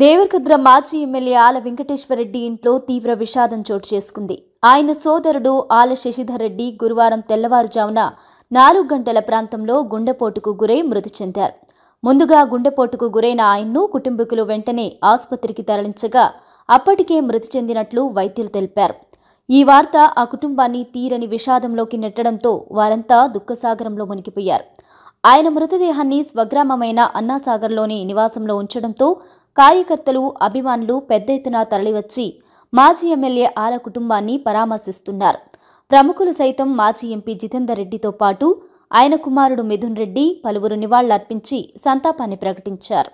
దేవరకుద్ర మాజీ ఎమ్మెల్యే ఆల వెంకటేశ్వరరెడ్డి ఇంట్లో తీవ్ర విషాదం చోటు చేసుకుంది ఆయన సోదరుడు ఆల శశిధర్ రెడ్డి గురువారం తెల్లవారుజామున నాలుగు గంటల ప్రాంతంలో గుండెపోటుకు గురై మృతి చెందారు ముందుగా గుండెపోటుకు గురైన ఆయన్ను కుటుంబీకులు వెంటనే ఆసుపత్రికి తరలించగా అప్పటికే మృతి చెందినట్లు వైద్యులు తెలిపారు ఈ వార్త ఆ కుటుంబాన్ని తీరని విషాదంలోకి నెట్టడంతో వారంతా దుఃఖసాగరంలో మునిగిపోయారు ఆయన మృతదేహాన్ని స్వగ్రామమైన అన్నాసాగర్లోని నివాసంలో ఉంచడంతో కార్యకర్తలు అభిమానులు పెద్ద ఎత్తున తరలివచ్చి మాజీ ఎమ్మెల్యే ఆల కుటుంబాన్ని పరామర్శిస్తున్నారు ప్రముఖులు సైతం మాజీ ఎంపీ జితేందర్ రెడ్డితో పాటు ఆయన కుమారుడు మిథున్ రెడ్డి పలువురు నివాళులర్పించి సంతాపాన్ని ప్రకటించారు